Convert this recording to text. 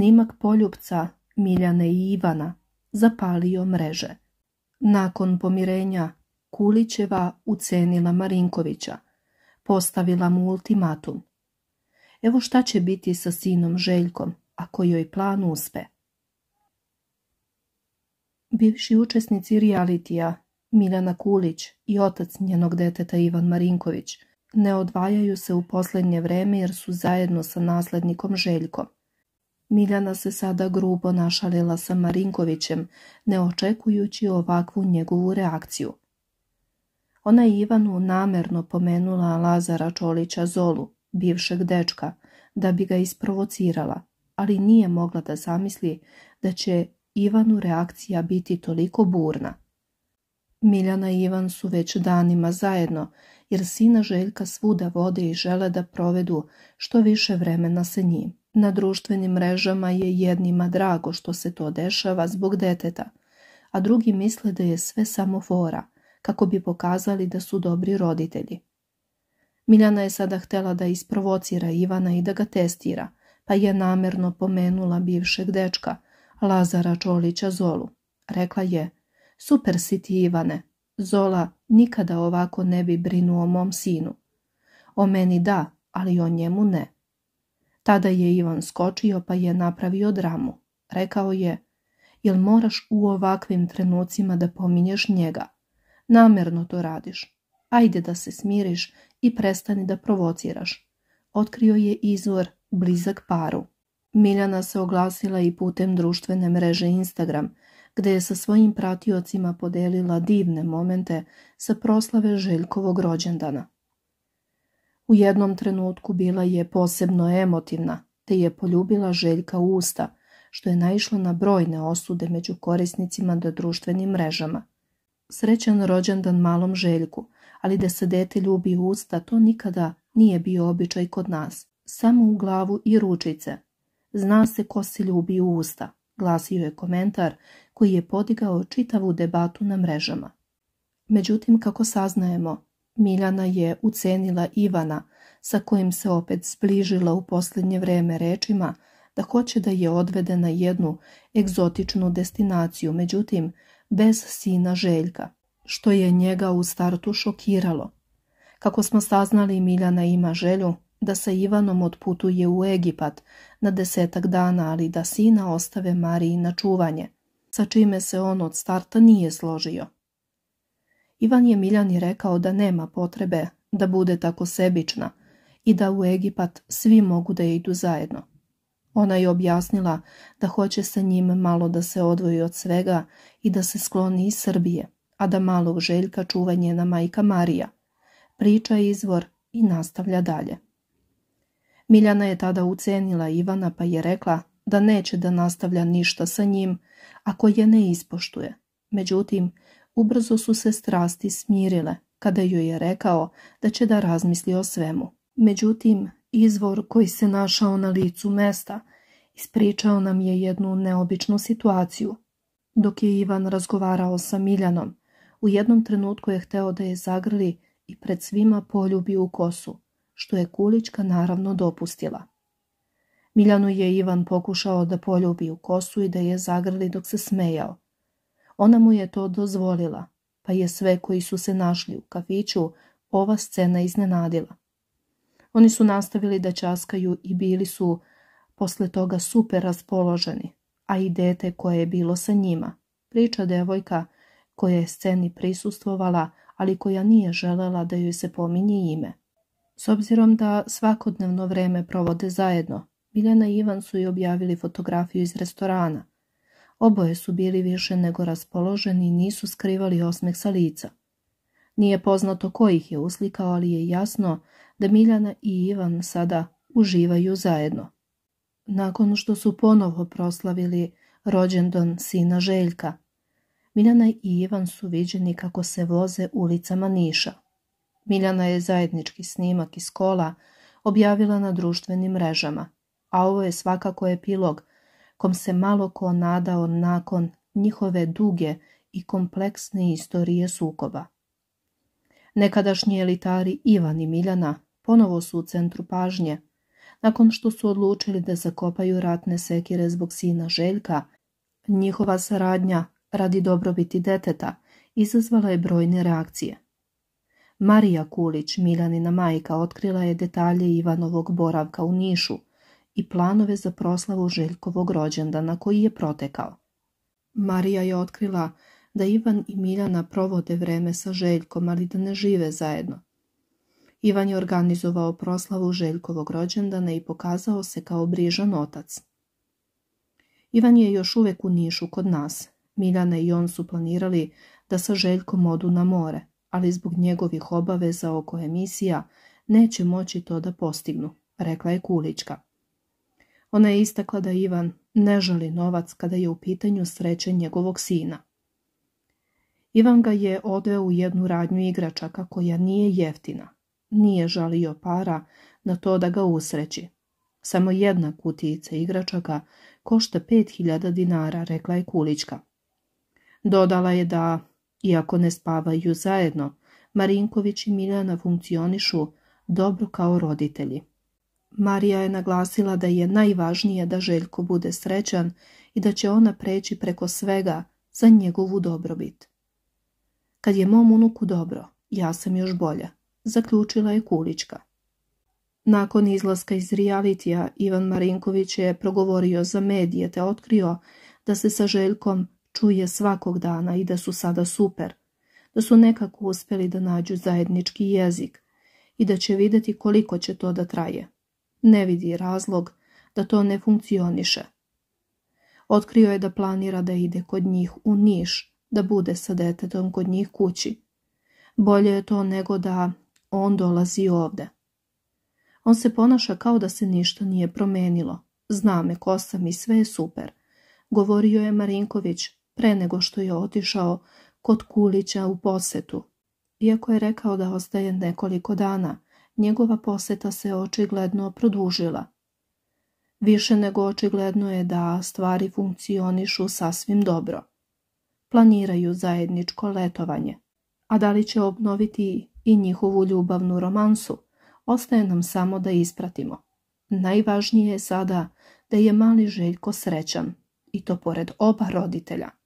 snimak poljubca Miljane i Ivana zapalio mreže. Nakon pomirenja Kulićeva ucenila Marinkovića, postavila mu ultimatum. Evo šta će biti sa sinom Željkom ako joj plan uspe. Bivši učesnici realitija Miljana Kulić i otac njenog deteta Ivan Marinković ne odvajaju se u posljednje vreme jer su zajedno sa naslednikom Željkom. Miljana se sada grubo našalila sa Marinkovićem, ne očekujući ovakvu njegovu reakciju. Ona je Ivanu namerno pomenula Lazara Čolića Zolu, bivšeg dečka, da bi ga isprovocirala, ali nije mogla da zamisli da će Ivanu reakcija biti toliko burna. Miljana i Ivan su već danima zajedno, jer sina Željka svuda vode i žele da provedu što više vremena sa njim. Na društvenim mrežama je jednima drago što se to dešava zbog deteta, a drugi misle da je sve samo fora, kako bi pokazali da su dobri roditelji. Miljana je sada htjela da isprovocira Ivana i da ga testira, pa je namjerno pomenula bivšeg dečka, Lazara Čolića Zolu. Rekla je, super si ti Ivane, Zola nikada ovako ne bi brinuo mom sinu. O meni da, ali o njemu ne. Tada je Ivan skočio pa je napravio dramu. Rekao je, jel moraš u ovakvim trenucima da pominješ njega? Namerno to radiš. Ajde da se smiriš i prestani da provociraš. Otkrio je izvor blizak paru. Miljana se oglasila i putem društvene mreže Instagram, gde je sa svojim pratiocima podelila divne momente sa proslave Željkovog rođendana. U jednom trenutku bila je posebno emotivna, te je poljubila Željka usta, što je naišlo na brojne osude među korisnicima da društvenim mrežama. Srećan rođendan malom Željku, ali da se dete ljubi u usta, to nikada nije bio običaj kod nas, samo u glavu i ručice. Zna se ko se ljubi u usta, glasio je komentar koji je podigao čitavu debatu na mrežama. Međutim, kako saznajemo, Miljana je ucenila Ivana, sa kojim se opet zbližila u posljednje vreme rečima da hoće da je odvede na jednu egzotičnu destinaciju, međutim bez sina Željka, što je njega u startu šokiralo. Kako smo saznali, Miljana ima želju da sa Ivanom otputuje u Egipat na desetak dana, ali da sina ostave Mariji na čuvanje, sa čime se on od starta nije složio. Ivan je Miljani rekao da nema potrebe da bude tako sebična i da u Egipat svi mogu da idu zajedno. Ona je objasnila da hoće sa njim malo da se odvoji od svega i da se skloni iz Srbije, a da malo željka čuva njena majka Marija. Priča je izvor i nastavlja dalje. Miljana je tada ucenila Ivana pa je rekla da neće da nastavlja ništa sa njim ako je ne ispoštuje. Međutim, ubrzo su se strasti smirile kada joj je rekao da će da razmisli o svemu. Međutim, izvor koji se našao na licu mesta ispričao nam je jednu neobičnu situaciju. Dok je Ivan razgovarao sa Miljanom, u jednom trenutku je hteo da je zagrli i pred svima poljubi u kosu, što je Kulička naravno dopustila. Miljanu je Ivan pokušao da poljubi u kosu i da je zagrli dok se smejao, ona mu je to dozvolila, pa je sve koji su se našli u kafiću ova scena iznenadila. Oni su nastavili da časkaju i bili su posle toga super raspoloženi, a i dete koje je bilo sa njima, priča devojka koja je sceni prisustvovala, ali koja nije želela da joj se pominje ime. S obzirom da svakodnevno vreme provode zajedno, Biljana i Ivan su i objavili fotografiju iz restorana, Oboje su bili više nego raspoloženi i nisu skrivali osmeh sa lica. Nije poznato ko ih je uslikao, ali je jasno da Miljana i Ivan sada uživaju zajedno. Nakon što su ponovo proslavili rođendon sina Željka, Miljana i Ivan su viđeni kako se voze ulicama Niša. Miljana je zajednički snimak iz kola objavila na društvenim mrežama, a ovo je svakako epilog kom se malo ko nadao nakon njihove duge i kompleksne istorije sukoba. Nekadašnji elitari Ivan i Miljana ponovo su u centru pažnje, nakon što su odlučili da zakopaju ratne sekire zbog sina Željka, njihova saradnja radi dobrobiti deteta izazvala je brojne reakcije. Marija Kulić, Miljanina majka, otkrila je detalje Ivanovog boravka u Nišu, i planove za proslavu Željkovog rođendana koji je protekao. Marija je otkrila da Ivan i Miljana provode vreme sa Željkom, ali da ne žive zajedno. Ivan je organizovao proslavu Željkovog rođendana i pokazao se kao brižan otac. Ivan je još uvijek u Nišu kod nas. Miljana i on su planirali da sa Željkom odu na more, ali zbog njegovih obaveza oko emisija neće moći to da postignu, rekla je Kulička. Ona je istakla da Ivan ne želi novac kada je u pitanju sreće njegovog sina. Ivan ga je odveo u jednu radnju igračaka koja nije jeftina. Nije žalio para na to da ga usreći. Samo jedna kutijica igračaka košta 5000 dinara, rekla je Kulićka. Dodala je da, iako ne spavaju zajedno, Marinković i Miljana funkcionišu dobro kao roditelji. Marija je naglasila da je najvažnije da Željko bude srećan i da će ona preći preko svega za njegovu dobrobit. Kad je mom unuku dobro, ja sam još bolja, zaključila je Kulička. Nakon izlaska iz realitija, Ivan Marinković je progovorio za medije te otkrio da se sa Željkom čuje svakog dana i da su sada super, da su nekako uspjeli da nađu zajednički jezik i da će vidjeti koliko će to da traje. Ne vidi razlog da to ne funkcioniše. Otkrio je da planira da ide kod njih u Niš, da bude sa detetom kod njih kući. Bolje je to nego da on dolazi ovde. On se ponaša kao da se ništa nije promenilo. Zna me ko sam i sve je super. Govorio je Marinković pre nego što je otišao kod Kulića u posetu. Iako je rekao da ostaje nekoliko dana, njegova poseta se očigledno produžila. Više nego očigledno je da stvari funkcionišu sasvim dobro. Planiraju zajedničko letovanje. A da li će obnoviti i njihovu ljubavnu romansu, ostaje nam samo da ispratimo. Najvažnije je sada da je mali Željko srećan, i to pored oba roditelja.